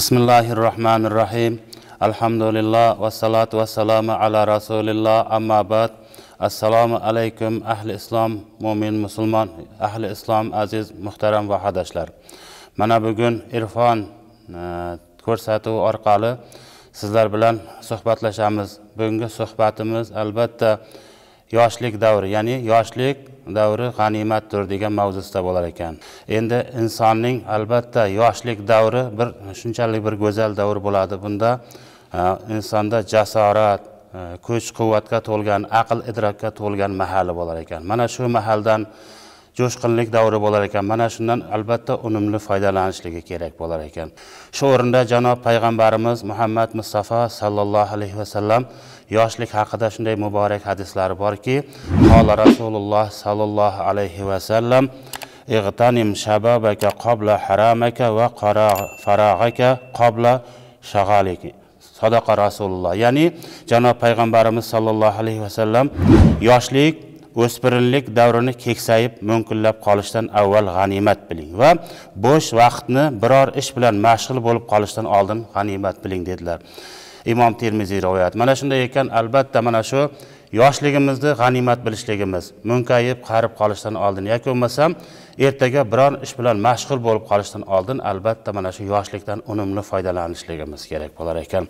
bismillahi rohmanir rohim alhamdulillah vassalotu vassalomu ala rasulilloh ammabad assalomu alaykum ahli islom mo'min musulmon ahli islom aziz muhtaram vahadashlar mana bugun irfon e, ko'rsatuvi orqali sizlar bilan suhbatlashamiz bugungi suhbatimiz albatta yoshlik davri ya'ni yoshlik davri g'animatdir degan mavzusida bo'lar ekan endi insonning albatta yoshlik davri bir shunchalik bir go'zal davr bo'ladi bunda e, insonda jasorat e, kuch quvvatga to'lgan aql idrokka to'lgan mahali bo'lar ekan mana shu mahaldan jo'shqinlik davri bo'lar ekan mana shundan albatta unumli foydalanishligi kerak bo'lar ekan shu o'rinda janob payg'ambarimiz muhammad mustafa sallallohu alayhi vasallam yoshlik haqida shunday muborak hadislari borki qola rasululloh sollallohu alayhi vasallam ig'tanim shababaka qobla haramaka va farog'aka qobla shag'aliki sadaqa rasululloh ya'ni janob payg'ambarimiz sollallohu alayhi vasallam yoshlik o'spirinlik davrini keksayib mo'nkillab qolishdan avval g'animat biling va bo'sh vaqtni biror ish bilan mashg'ul bo'lib qolishdan oldin g'animat biling dedilar imom termiziy rivoyati mana shunday ekan albatta mana shu yoshligimizni g'animat bilishligimiz munkayib qarib qolishdan oldin yoki bo'lmasam ertaga biror ish bilan mashg'ul bo'lib qolishdan oldin albatta mana shu yoshlikdan unumli foydalanishligimiz kerak bo'lar ekan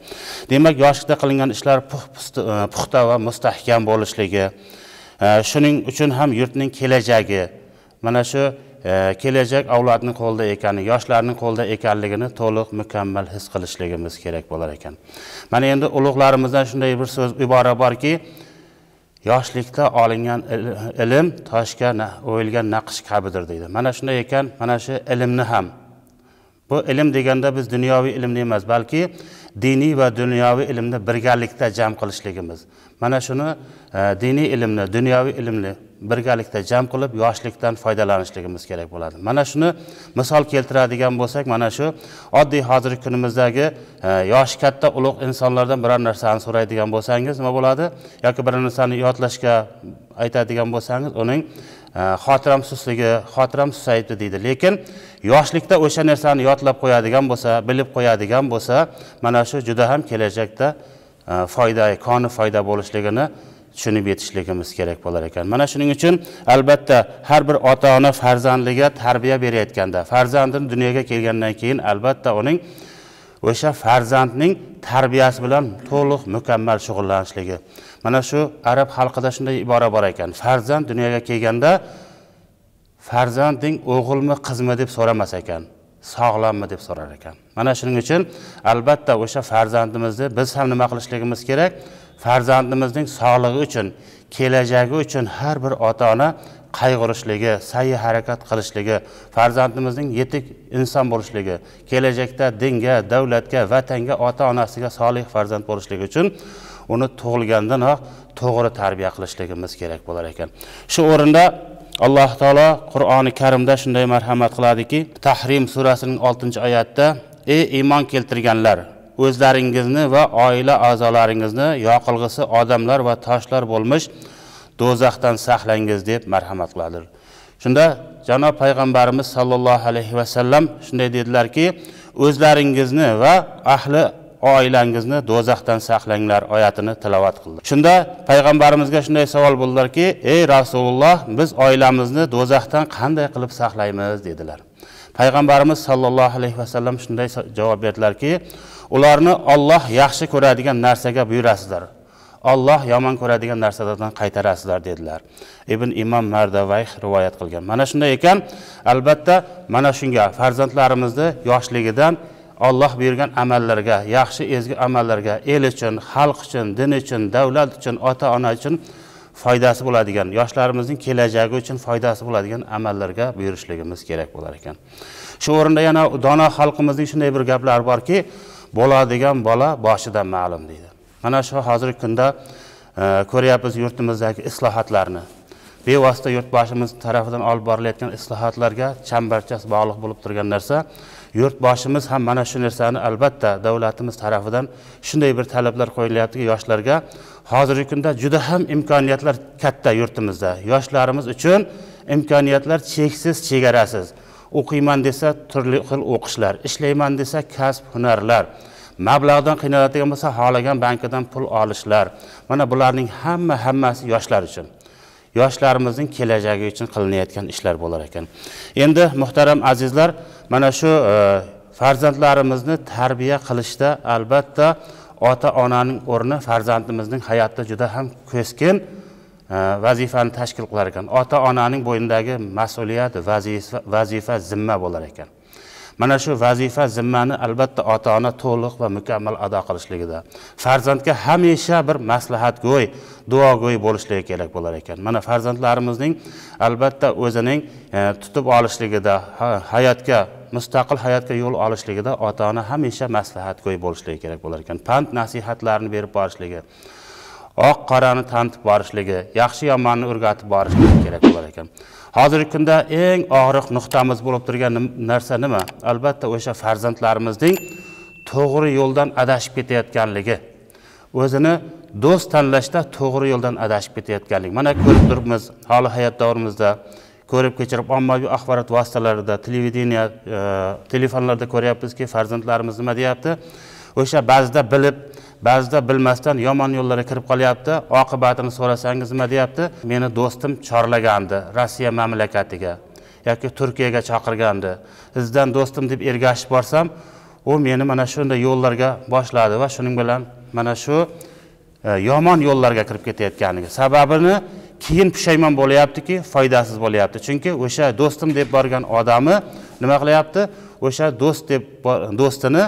demak yoshlikda qilingan ishlar e, puxta va mustahkam bo'lishligi e, shuning uchun ham yurtning kelajagi mana shu kelajak avlodni qo'lida ekani yoshlarning qo'lida ekanligini to'liq mukammal his qilishligimiz kerak bo'lar ekan mana endi ulug'larimizdan shunday bir so'z ibora borki yoshlikda olingan ilm toshga o'yilgan naqsh kabidir deydi mana shunday ekan mana shu ilmni ham bu ilm deganda biz dunyoviy ilmni emas balki diniy va dunyoviy ilmni birgalikda jam qilishligimiz mana shuni e, diniy ilmni dunyoviy ilmni birgalikda jam qilib yoshlikdan foydalanishligimiz kerak bo'ladi mana shuni misol keltiradigan bo'lsak mana shu oddiy hozirgi kunimizdagi e, yoshi katta ulug' insonlardan biror narsani so'raydigan bo'lsangiz nima bo'ladi yoki bir narsani yodlashga aytadigan bo'lsangiz uning Э, xotiram susligi xotiram susayibdi deydi lekin yoshlikda o'sha narsani yodlab qo'yadigan bo'lsa bilib qo'yadigan bo'lsa mana shu juda ham kelajakda e, foyda koni foyda bo'lishligini tushunib yetishligimiz kerak bo'lar ekan mana shuning uchun albatta har bir ota ona farzandiga tarbiya berayotganda farzandini dunyoga kelgandan keyin albatta uning o'sha farzandning tarbiyasi bilan to'liq mukammal shug'ullanishligi mana shu arab xalqida shunday ibora bor ekan farzand dunyoga kelganda farzanding o'g'ilmi qizmi deb so'ramas ekan sog'lommi deb so'rar ekan mana shuning uchun albatta o'sha farzandimizni biz ham nima qilishligimiz kerak farzandimizning sog'lig'i uchun kelajagi uchun har bir ota ona qayg'urishligi sa'yi harakat qilishligi farzandimizning yetuk inson bo'lishligi kelajakda dinga davlatga vatanga ota onasiga solih farzand bo'lishligi uchun uni tug'ilgandanoq to'g'ri tarbiya qilishligimiz kerak bo'lar ekan shu o'rinda alloh taolo qur'oni karimda shunday marhamat qiladiki tahrim surasining oltinchi oyatda ey iymon keltirganlar o'zlaringizni va oila a'zolaringizni yoqilg'isi odamlar va toshlar bo'lmish do'zaxdan saqlangiz deb marhamat qiladilar shunda janob payg'ambarimiz sollallohu alayhi vasallam shunday dedilarki o'zlaringizni va ahli oilangizni do'zaxdan saqlanglar oyatini tilovat qildi shunda payg'ambarimizga shunday savol bo'ldilarki ey rasululloh biz oilamizni do'zaxdan qanday qilib saqlaymiz dedilar payg'ambarimiz sollallohu alayhi vasallam shunday javob berdilarki ularni olloh yaxshi ko'radigan narsaga buyurasizlar olloh yomon ko'radigan narsalardan qaytarasizlar dedilar ibn imom mardavayh rivoyat qilgan mana shunday ekan albatta mana shunga farzandlarimizni yoshligidan olloh buyurgan amallarga yaxshi ezgu amallarga el uchun xalq uchun din uchun davlat uchun ota ona uchun foydasi bo'ladigan yoshlarimizning kelajagi uchun foydasi bo'ladigan amallarga buyurishligimiz kerak bo'lar ekan shu o'rinda yana dono xalqimizning shunday bir gaplari borki bo'ladigan bola boshidan ma'lum deydi mana shu hozirgi kunda e, ko'ryapmiz yurtimizdagi islohotlarni bevosita yurtboshimiz tarafidan olib borilayotgan islohotlarga chambarchas bog'liq bo'lib turgan narsa yurtboshimiz ham mana shu narsani albatta davlatimiz tarafidan shunday bir talablar qo'yilyaptiki yoshlarga hozirgi kunda juda ham imkoniyatlar katta yurtimizda yoshlarimiz uchun imkoniyatlar cheksiz chegarasiz o'qiyman desa turli xil o'qishlar ishlayman desa kasb hunarlar mablag'dan qiynaladigan bo'lsa xohlagan bankidan pul olishlar mana bularning hamma hammasi yoshlar uchun yoshlarimizning kelajagi uchun qilinayotgan ishlar bo'lar ekan endi muhtaram azizlar mana shu e, farzandlarimizni tarbiya qilishda albatta ota onaning o'rni farzandimizning hayotida juda ham keskin e, vazifani tashkil qilar ekan ota onaning bo'ynidagi mas'uliyat vazifa, vazifa zimma bo'lar ekan mana shu vazifa zimmani albatta ota ona to'liq va mukammal ado qilishligida farzandga hamisha bir maslahatgo'y duogo'y bo'lishligi kerak bo'lar ekan mana farzandlarimizning albatta o'zining e, tutib olishligida ha, hayotga mustaqil hayotga yo'l olishligida ota ona hamisha maslahatgo'y bo'lishligi kerak bo'lar ekan pand nasihatlarni berib borishligi oq qorani tanitib borishligi yaxshi yomonni o'rgatib borishligi kerak bo'lar ekan hozirgi kunda eng og'riq nuqtamiz bo'lib turgan narsa nima albatta o'sha farzandlarimizning to'g'ri yo'ldan adashib ketayotganligi o'zini do'st tanlashda to'g'ri yo'ldan adashib ketayotganligi mana ko'rib turibmiz hali hayot davrimizda ko'rib kechirib ommaviy axborot vositalarida televideniya e, telefonlarda ko'ryapmizki farzandlarimiz nima deyapti o'sha ba'zida bilib ba'zida bilmasdan yomon yo'llarga kirib qolyapti oqibatini so'rasangiz nima deyapti meni do'stim chorlagandi rossiya mamlakatiga yoki turkiyaga chaqirgandi izdan do'stim deb ergashib borsam u meni mana shunday yo'llarga boshladi va shuning bilan mana shu e, yomon yo'llarga kirib ketayotganligi sababini keyin pushaymon bo'lyaptiki foydasiz bo'lyapti chunki o'sha do'stim deb borgan odami nima qilyapti o'sha do'st deb do'stini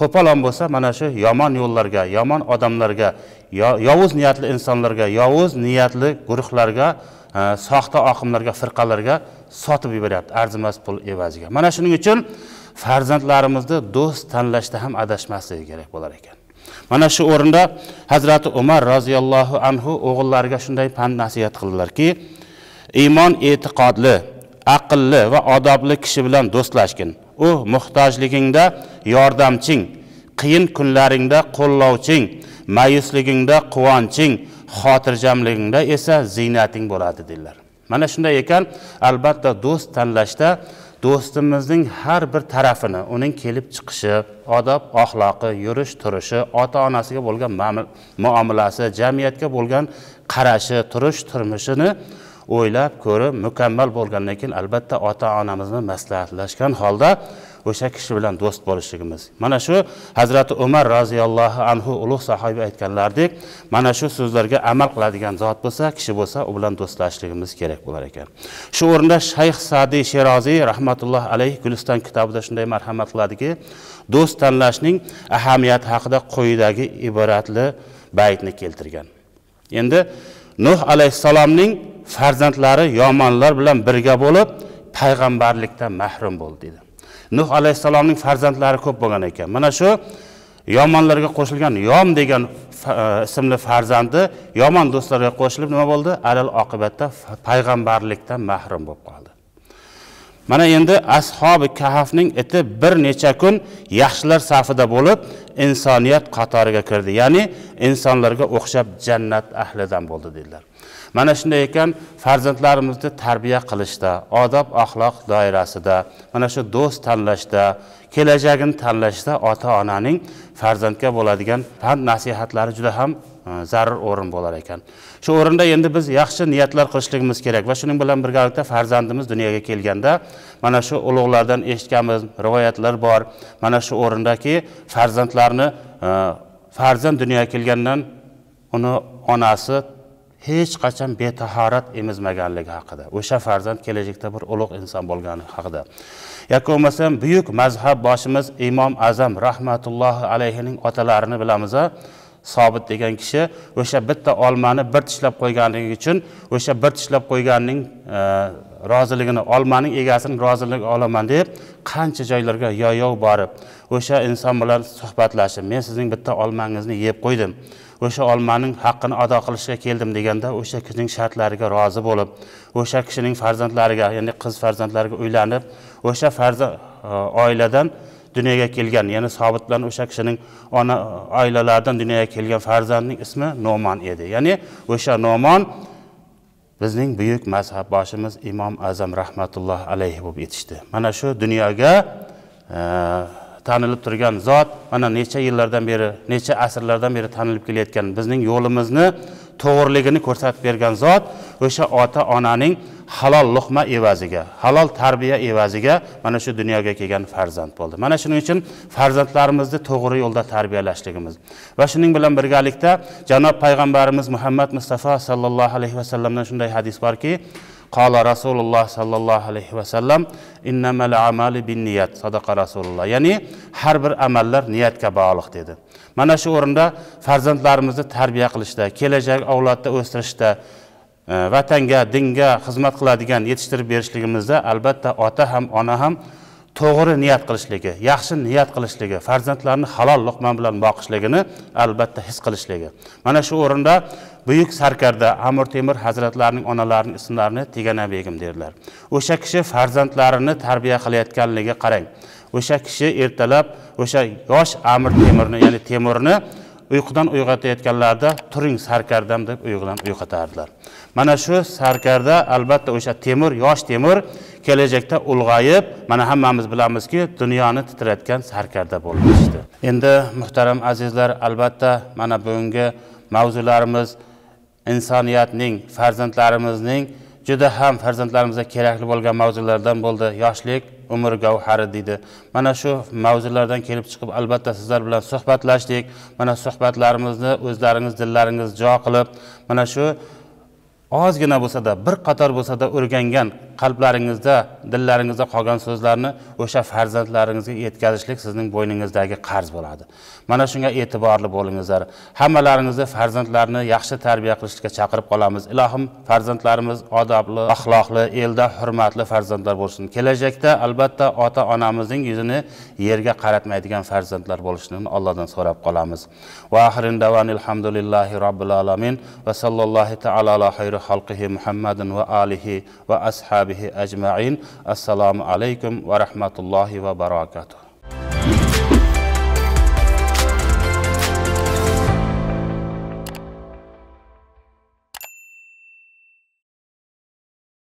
qo'polon bo'lsa mana shu yomon yo'llarga yomon odamlarga yovuz niyatli insonlarga yovuz niyatli guruhlarga e, soxta oqimlarga firqalarga sotib yuboryapti arzimas pul evaziga mana shuning uchun farzandlarimizni do'st tanlashda ham adashmasligi kerak bo'lar ekan mana shu o'rinda hazrati umar roziyallohu anhu o'g'illariga shunday pand nasihat qildilarki iymon e'tiqodli aqlli va odobli kishi bilan do'stlashgin u muhtojligingda yordamching qiyin kunlaringda qo'llovching mayusligingda quvonching xotirjamligingda esa ziynating bo'ladi dedilar mana shunday ekan albatta do'st tanlashda do'stimizning har bir tarafini uning kelib chiqishi odob axloqi yurish turishi ota onasiga bo'lgan muomalasi jamiyatga bo'lgan qarashi turish turmushini o'ylab ko'rib mukammal bo'lgandan keyin albatta ota onamizni maslahatlashgan holda o'sha kishi bilan do'st bo'lishligimiz mana shu hazrati umar roziyallohu anhu ulug' sahoba aytganlaridek mana shu so'zlarga amal qiladigan zot bo'lsa kishi bo'lsa u bilan do'stlashligimiz kerak bo'lar ekan shu o'rinda shayx sadiy sheroziy rahmatulloh alayhi guliston kitobida shunday marhamat qiladiki do'st tanlashning ahamiyati haqida quyidagi ibratli baytni keltirgan endi nuh alayhissalomning farzandlari yomonlar bilan birga bo'lib payg'ambarlikdan mahrum bo'ldi dedi nuh alayhissalomning farzandlari ko'p bo'lgan ekan mana shu yomonlarga qo'shilgan yom degan e, ismli farzandi yomon do'stlarga qo'shilib nima bo'ldi alal oqibatda payg'ambarlikdan mahrum bo'lib qoldi mana endi ashobi kahafning iti bir necha kun yaxshilar safida bo'lib insoniyat qatoriga kirdi ya'ni insonlarga o'xshab jannat ahlidan bo'ldi dedilar mana shunday ekan farzandlarimizni tarbiya qilishda odob axloq doirasida mana shu do'st tanlashda kelajagini tanlashda ota onaning farzandga bo'ladigan pand nasihatlari juda ham e, zarur o'rin bo'lar ekan shu o'rinda endi biz yaxshi niyatlar qilishligimiz kerak va shuning bilan birgalikda farzandimiz dunyoga kelganda mana shu ulug'lardan eshitganimiz rivoyatlar bor mana shu o'rindaki farzandlarni e, farzand dunyoga kelgandan uni onasi hech qachon betahorat emizmaganligi haqida o'sha farzand kelajakda bir ulug' inson bo'lgani haqida yoki bo'lmasam buyuk mazhab boshimiz imom azam rahmatullohi alayhining otalarini bilamiz sobit degan kishi o'sha bitta olmani bir tishlab qo'yganligi uchun o'sha bir tishlab qo'yganning e, roziligini olmaning egasini roziligini olaman deb qancha joylarga yoyov borib o'sha inson bilan suhbatlashib men sizning bitta olmangizni yeb qo'ydim o'sha olmaning haqqini ado qilishga keldim deganda o'sha kishining shartlariga rozi bo'lib o'sha kishining farzandlariga ya'ni qiz farzandlariga uylanib o'sha farzand e, oiladan dunyoga kelgan ya'ni sobit bilan o'sha kishining ona oilalaridan dunyoga kelgan farzandning ismi nomon edi ya'ni o'sha nomon bizning buyuk mazhab boshimiz imom azam rahmatullohi alayhi bo'lib yetishdi mana shu dunyoga e, tanilib turgan zot mana necha yillardan beri necha asrlardan beri tanilib kelayotgan bizning yo'limizni to'g'riligini ko'rsatib bergan zot o'sha ota onaning halol luqma evaziga halol tarbiya evaziga mana shu dunyoga kelgan farzand bo'ldi mana shuning uchun farzandlarimizni to'g'ri yo'lda tarbiyalashligimiz va shuning bilan birgalikda janob payg'ambarimiz muhammad mustafa sallallohu alayhi vasallamdan shunday hadis borki Qala Rasululloh sallallohu alayhi vasallam innamal amali bin niyat sadaqa Rasululloh. Ya'ni har bir amallar niyatga bog'liq dedi. Mana shu o'rinda farzandlarimizni tarbiya qilishda, kelajak avlodni o'stirishda e, vatanga, dinga xizmat qiladigan yetishtirib berishligimizda albatta ota ham, ona ham to'g'ri niyat qilishligi yaxshi niyat qilishligi farzandlarni halol luqma bilan boqishligini albatta his qilishligi mana shu o'rinda buyuk sarkarda amir temur hazratlarining onalarining ismlarini tegana begim derdilar o'sha kishi farzandlarini tarbiya qilayotganligiga qarang o'sha kishi ertalab o'sha yosh amir temurni ya'ni temurni uyqudan uyg'otayotganlarida turing sarkardam deb uyqudan uyg'otardilar mana shu sarkarda albatta o'sha temur yosh temur kelajakda ulg'ayib mana hammamiz bilamizki dunyoni titratgan sarkarda bo'lib endi muhtaram azizlar albatta mana bugungi mavzularimiz insoniyatning farzandlarimizning juda ham farzandlarimizga kerakli bo'lgan mavzulardan bo'ldi yoshlik umr gavhari deydi mana shu mavzulardan kelib chiqib albatta sizlar bilan suhbatlashdik mana suhbatlarimizni o'zlaringiz dillaringiz jo qilib mana shu ozgina bo'lsada bir qator bo'lsada o'rgangan qalblaringizda dillaringizda qolgan so'zlarni o'sha farzandlaringizga yetkazishlik sizning bo'yningizdagi qarz bo'ladi mana shunga e'tiborli bo'lingizlar hammalaringizni farzandlarni yaxshi tarbiya qilishga chaqirib qolamiz ilohim farzandlarimiz odobli axloqli elda hurmatli farzandlar bo'lsin kelajakda albatta ota onamizning yuzini yerga qaratmaydigan farzandlar bo'lishini allohdan so'rab qolamiz va alhamdulillahi robbil alamin va sallallohu taala ala xayri xalqihi muhammadin va alihi va ashabi وأصحابه أجمعين السلام عليكم ورحمة الله وبركاته